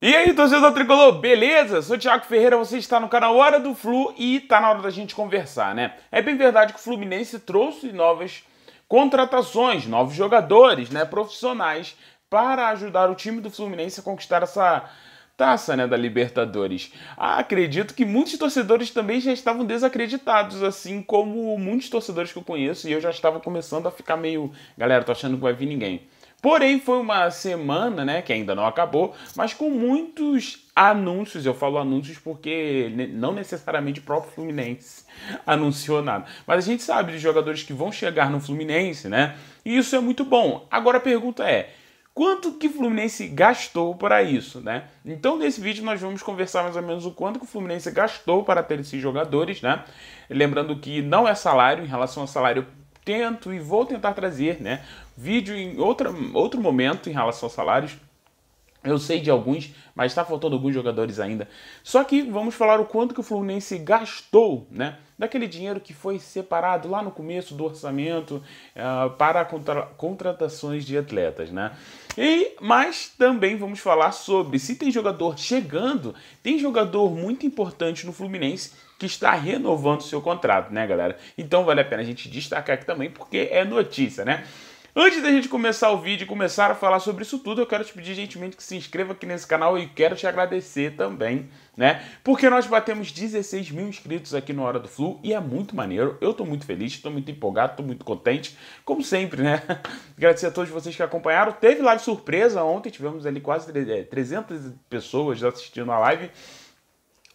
E aí, torcedor tricolor, beleza? Sou Thiago Ferreira, você está no canal Hora do Flu e tá na hora da gente conversar, né? É bem verdade que o Fluminense trouxe novas contratações, novos jogadores, né, profissionais para ajudar o time do Fluminense a conquistar essa taça, né, da Libertadores. acredito que muitos torcedores também já estavam desacreditados, assim como muitos torcedores que eu conheço e eu já estava começando a ficar meio, galera, tô achando que vai vir ninguém. Porém, foi uma semana, né, que ainda não acabou, mas com muitos anúncios. Eu falo anúncios porque não necessariamente o próprio Fluminense anunciou nada. Mas a gente sabe de jogadores que vão chegar no Fluminense, né? E isso é muito bom. Agora a pergunta é: quanto que o Fluminense gastou para isso, né? Então, nesse vídeo nós vamos conversar mais ou menos o quanto que o Fluminense gastou para ter esses jogadores, né? Lembrando que não é salário, em relação ao salário tento e vou tentar trazer, né? Vídeo em outra, outro momento em relação aos salários. Eu sei de alguns, mas está faltando alguns jogadores ainda. Só que vamos falar o quanto que o Fluminense gastou, né? Daquele dinheiro que foi separado lá no começo do orçamento uh, para contra contratações de atletas, né? E, mas também vamos falar sobre se tem jogador chegando, tem jogador muito importante no Fluminense que está renovando seu contrato, né, galera? Então vale a pena a gente destacar aqui também, porque é notícia, né? Antes da gente começar o vídeo e começar a falar sobre isso tudo, eu quero te pedir gentilmente que se inscreva aqui nesse canal e quero te agradecer também, né? Porque nós batemos 16 mil inscritos aqui no Hora do Flu e é muito maneiro. Eu tô muito feliz, tô muito empolgado, tô muito contente, como sempre, né? Agradecer a todos vocês que acompanharam. Teve live surpresa ontem, tivemos ali quase 300 é, pessoas assistindo a live.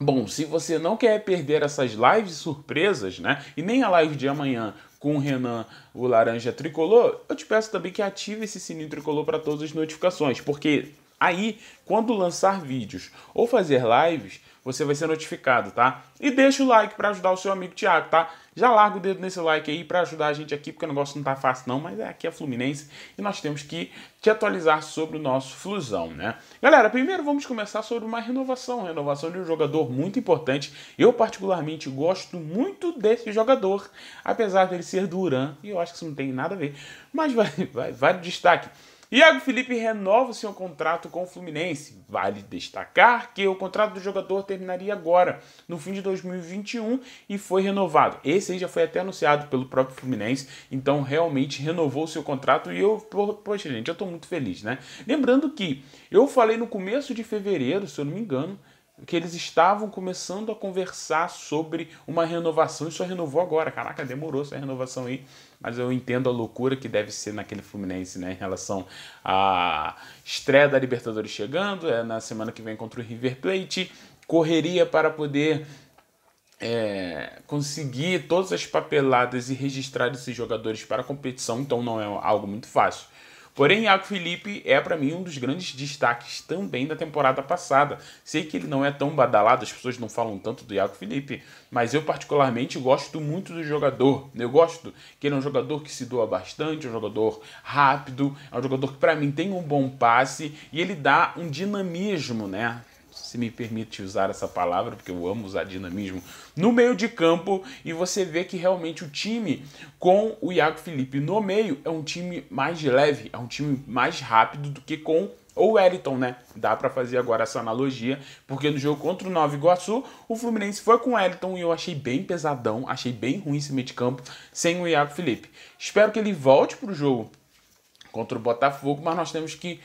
Bom, se você não quer perder essas lives surpresas, né? E nem a live de amanhã com o Renan, o Laranja Tricolor, eu te peço também que ative esse sininho tricolor para todas as notificações, porque Aí, quando lançar vídeos ou fazer lives, você vai ser notificado, tá? E deixa o like para ajudar o seu amigo Thiago, tá? Já larga o dedo nesse like aí para ajudar a gente aqui, porque o negócio não tá fácil não, mas é, aqui é Fluminense e nós temos que te atualizar sobre o nosso Flusão, né? Galera, primeiro vamos começar sobre uma renovação, renovação de um jogador muito importante. Eu particularmente gosto muito desse jogador, apesar dele ser Duran, e eu acho que isso não tem nada a ver, mas vai, vai, vai destaque. Iago Felipe renova seu contrato com o Fluminense. Vale destacar que o contrato do jogador terminaria agora, no fim de 2021, e foi renovado. Esse aí já foi até anunciado pelo próprio Fluminense, então realmente renovou seu contrato e eu, poxa gente, eu tô muito feliz, né? Lembrando que eu falei no começo de fevereiro, se eu não me engano, que eles estavam começando a conversar sobre uma renovação e só renovou agora. Caraca, demorou essa renovação aí. Mas eu entendo a loucura que deve ser naquele Fluminense, né? Em relação à estreia da Libertadores chegando, é na semana que vem contra o River Plate, correria para poder é, conseguir todas as papeladas e registrar esses jogadores para a competição, então não é algo muito fácil. Porém, Iago Felipe é para mim um dos grandes destaques também da temporada passada. Sei que ele não é tão badalado, as pessoas não falam tanto do Iago Felipe, mas eu particularmente gosto muito do jogador. Eu gosto que ele é um jogador que se doa bastante, é um jogador rápido, é um jogador que para mim tem um bom passe e ele dá um dinamismo, né? se me permite usar essa palavra, porque eu amo usar dinamismo, no meio de campo e você vê que realmente o time com o Iago Felipe no meio é um time mais leve, é um time mais rápido do que com o Wellington, né? Dá para fazer agora essa analogia, porque no jogo contra o Nova Iguaçu, o Fluminense foi com o Wellington e eu achei bem pesadão, achei bem ruim esse meio de campo sem o Iago Felipe. Espero que ele volte pro jogo contra o Botafogo, mas nós temos que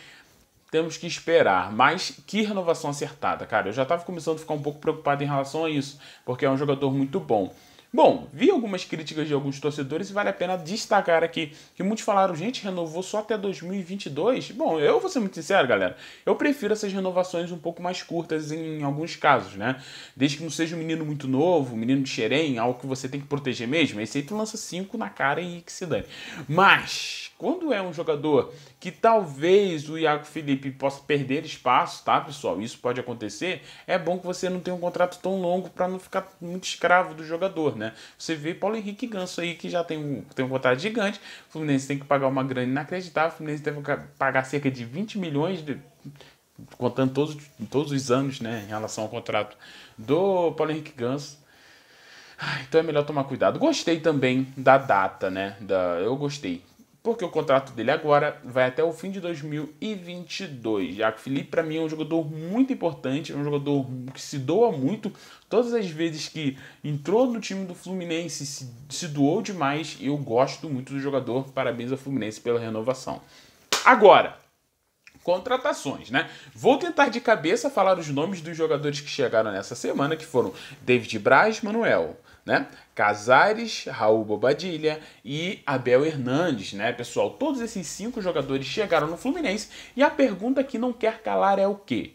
temos que esperar. Mas que renovação acertada, cara. Eu já estava começando a ficar um pouco preocupado em relação a isso, porque é um jogador muito bom. Bom, vi algumas críticas de alguns torcedores e vale a pena destacar aqui que muitos falaram, gente, renovou só até 2022. Bom, eu vou ser muito sincero, galera. Eu prefiro essas renovações um pouco mais curtas em alguns casos, né? Desde que não seja um menino muito novo, um menino de xerém, algo que você tem que proteger mesmo. Aí sempre lança 5 na cara e que se dane. Mas, quando é um jogador que talvez o Iago Felipe possa perder espaço, tá, pessoal? Isso pode acontecer. É bom que você não tenha um contrato tão longo para não ficar muito escravo do jogador, né? Você vê Paulo Henrique Ganso aí que já tem um, tem um contrato gigante. O Fluminense tem que pagar uma grana inacreditável. O Fluminense deve pagar cerca de 20 milhões de contando todos, todos os anos, né, em relação ao contrato do Paulo Henrique Ganso. Ah, então é melhor tomar cuidado. Gostei também da data, né? Da, eu gostei porque o contrato dele agora vai até o fim de 2022. Jaco Felipe, para mim, é um jogador muito importante, é um jogador que se doa muito. Todas as vezes que entrou no time do Fluminense, se, se doou demais. eu gosto muito do jogador. Parabéns ao Fluminense pela renovação. Agora, contratações, né? Vou tentar de cabeça falar os nomes dos jogadores que chegaram nessa semana, que foram David Braz, Manuel, né? Casares, Raul Bobadilha e Abel Hernandes, né, pessoal? Todos esses cinco jogadores chegaram no Fluminense e a pergunta que não quer calar é o quê?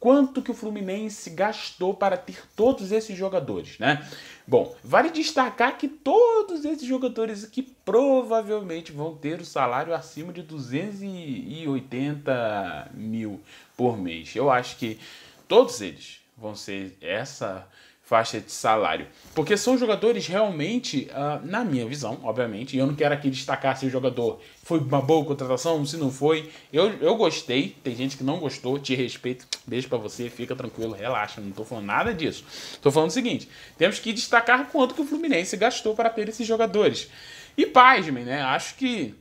Quanto que o Fluminense gastou para ter todos esses jogadores, né? Bom, vale destacar que todos esses jogadores aqui provavelmente vão ter o salário acima de 280 mil por mês. Eu acho que todos eles vão ser essa faixa de salário. Porque são jogadores realmente, uh, na minha visão, obviamente, e eu não quero aqui destacar se o jogador foi uma boa contratação, se não foi. Eu, eu gostei, tem gente que não gostou, te respeito, beijo para você, fica tranquilo, relaxa, não tô falando nada disso. Tô falando o seguinte, temos que destacar quanto que o Fluminense gastou para ter esses jogadores. E pasmem, né? Acho que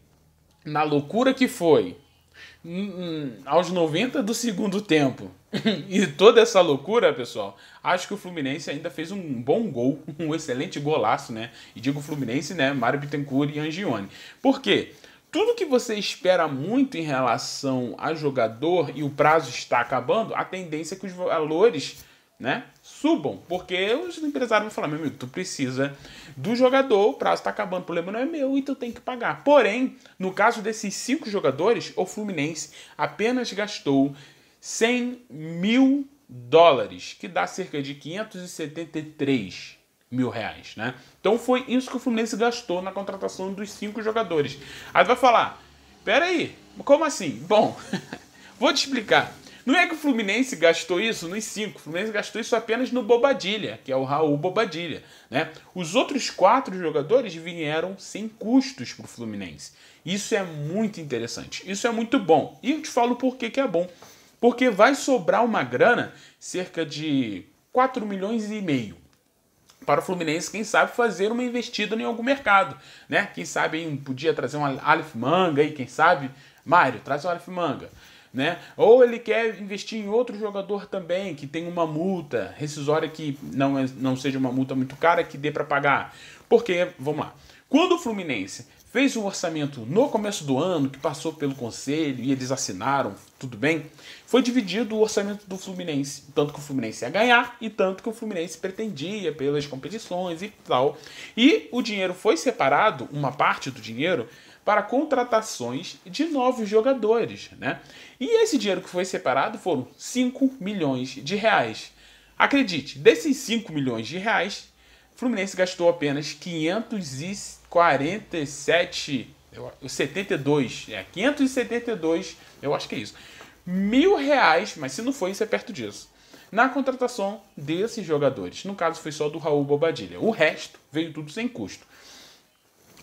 na loucura que foi Hum, hum, aos 90 do segundo tempo. e toda essa loucura, pessoal, acho que o Fluminense ainda fez um bom gol, um excelente golaço, né? E digo Fluminense, né? Mário Bittencourt e Angione. Por quê? Tudo que você espera muito em relação a jogador e o prazo está acabando, a tendência é que os valores né? Subam, porque os empresários vão falar: meu amigo, tu precisa do jogador, o prazo está acabando, o problema não é meu e tu tem que pagar. Porém, no caso desses cinco jogadores, o Fluminense apenas gastou 100 mil dólares, que dá cerca de 573 mil reais, né? Então foi isso que o Fluminense gastou na contratação dos cinco jogadores. Aí vai falar: peraí, como assim? Bom, vou te explicar. Não é que o Fluminense gastou isso nos cinco. O Fluminense gastou isso apenas no Bobadilha, que é o Raul Bobadilha. Né? Os outros quatro jogadores vieram sem custos para o Fluminense. Isso é muito interessante. Isso é muito bom. E eu te falo por que, é bom. Porque vai sobrar uma grana, cerca de 4 milhões e meio para o Fluminense, quem sabe, fazer uma investida em algum mercado, né? Quem sabe podia trazer um Aleph Manga aí, quem sabe, Mário, traz um Aleph Manga né? Ou ele quer investir em outro jogador também que tem uma multa rescisória que não, é, não seja uma multa muito cara que dê para pagar. Porque, vamos lá, quando o Fluminense fez um orçamento no começo do ano, que passou pelo conselho e eles assinaram, tudo bem, foi dividido o orçamento do Fluminense, tanto que o Fluminense ia ganhar e tanto que o Fluminense pretendia pelas competições e tal. E o dinheiro foi separado, uma parte do dinheiro, para contratações de novos jogadores, né? E esse dinheiro que foi separado foram 5 milhões de reais. Acredite, desses 5 milhões de reais, Fluminense gastou apenas 500 e 47, eu, 72, é 572, eu acho que é isso. Mil reais, mas se não foi, isso é perto disso. Na contratação desses jogadores. No caso, foi só do Raul Bobadilha. O resto veio tudo sem custo.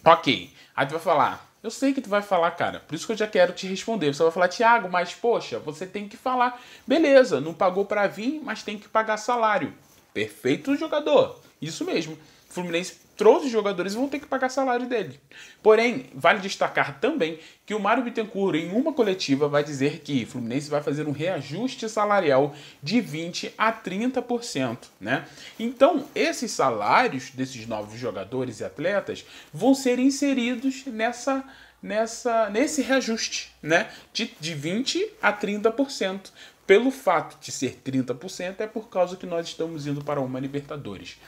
Ok. Aí tu vai falar, eu sei que tu vai falar, cara. Por isso que eu já quero te responder. Você vai falar, Tiago, mas poxa, você tem que falar. Beleza, não pagou para vir, mas tem que pagar salário. Perfeito jogador. Isso mesmo. Fluminense trouxe jogadores e vão ter que pagar salário dele. Porém, vale destacar também que o Mário Bittencourt, em uma coletiva, vai dizer que Fluminense vai fazer um reajuste salarial de 20% a 30%. Né? Então, esses salários desses novos jogadores e atletas vão ser inseridos nessa nessa nesse reajuste, né? De, de 20 a 30%. Pelo fato de ser 30%, é por causa que nós estamos indo para uma Libertadores.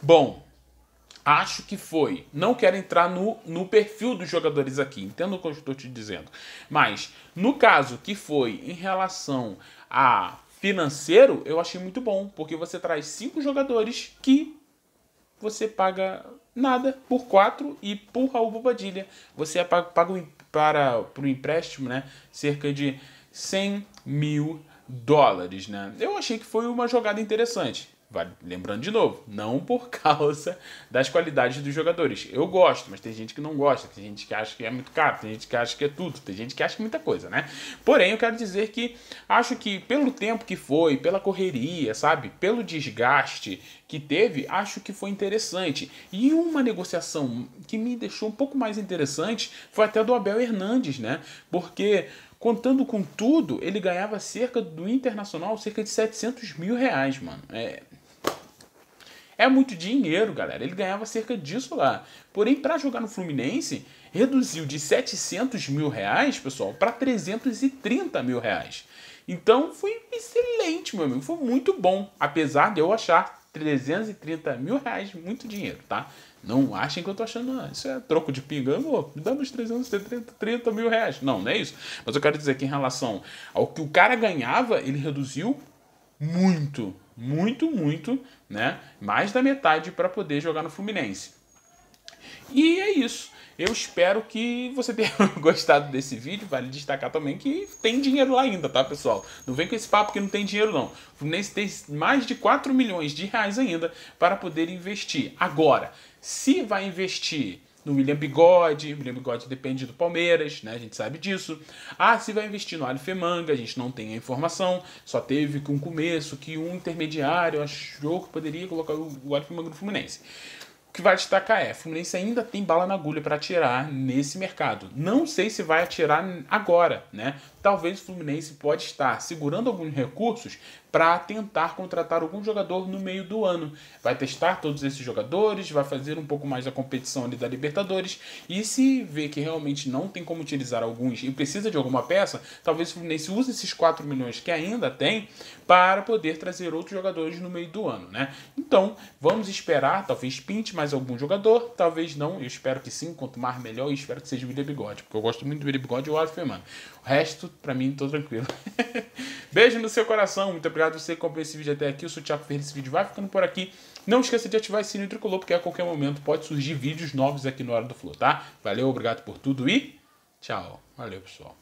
Bom, Acho que foi. Não quero entrar no, no perfil dos jogadores aqui, entendo o que eu estou te dizendo. Mas, no caso que foi em relação a financeiro, eu achei muito bom, porque você traz cinco jogadores que você paga nada por quatro e por Raul Bobadilha. Você é paga, paga para, para o empréstimo né, cerca de 100 mil dólares. Né? Eu achei que foi uma jogada interessante. Vale, lembrando de novo, não por causa das qualidades dos jogadores. Eu gosto, mas tem gente que não gosta, tem gente que acha que é muito caro, tem gente que acha que é tudo, tem gente que acha que muita coisa, né? Porém, eu quero dizer que acho que pelo tempo que foi, pela correria, sabe? Pelo desgaste que teve, acho que foi interessante. E uma negociação que me deixou um pouco mais interessante foi até do Abel Hernandes, né? Porque Contando com tudo, ele ganhava cerca do Internacional cerca de 700 mil reais, mano. É, é muito dinheiro, galera. Ele ganhava cerca disso lá. Porém, para jogar no Fluminense, reduziu de 700 mil reais, pessoal, para 330 mil reais. Então, foi excelente, meu amigo. Foi muito bom. Apesar de eu achar 330 mil reais muito dinheiro, tá? Não achem que eu tô achando, não, isso é troco de pinga. Amor, me dá uns 330 30 mil reais. Não, não é isso. Mas eu quero dizer que em relação ao que o cara ganhava, ele reduziu muito, muito, muito, né? Mais da metade para poder jogar no Fluminense. E é isso. Eu espero que você tenha gostado desse vídeo. Vale destacar também que tem dinheiro lá ainda, tá, pessoal? Não vem com esse papo que não tem dinheiro, não. O Fluminense tem mais de 4 milhões de reais ainda para poder investir. Agora, se vai investir no William Bigode. William Bigode depende do Palmeiras, né? A gente sabe disso. Ah, se vai investir no Alifemanga, a gente não tem a informação. Só teve um começo que um intermediário achou que poderia colocar o Alifemanga no Fluminense que vai destacar é: Fluminense ainda tem bala na agulha para atirar nesse mercado. Não sei se vai atirar agora, né? Talvez o Fluminense pode estar segurando alguns recursos para tentar contratar algum jogador no meio do ano. Vai testar todos esses jogadores, vai fazer um pouco mais da competição ali da Libertadores e se vê que realmente não tem como utilizar alguns e precisa de alguma peça, talvez o Fluminense use esses 4 milhões que ainda tem para poder trazer outros jogadores no meio do ano, né? Então, vamos esperar, talvez pinte mais mais algum jogador, talvez não, eu espero que sim, quanto mais melhor, e espero que seja o William Bigode, porque eu gosto muito do William Bigode e o Aro mano. O resto, para mim, tô tranquilo. Beijo no seu coração, muito obrigado por você que comprou esse vídeo até aqui, eu sou o Thiago Ferreira, esse vídeo vai ficando por aqui. Não esqueça de ativar esse sininho tricolor, porque a qualquer momento pode surgir vídeos novos aqui no Hora do Flor, tá? Valeu, obrigado por tudo e tchau. Valeu, pessoal.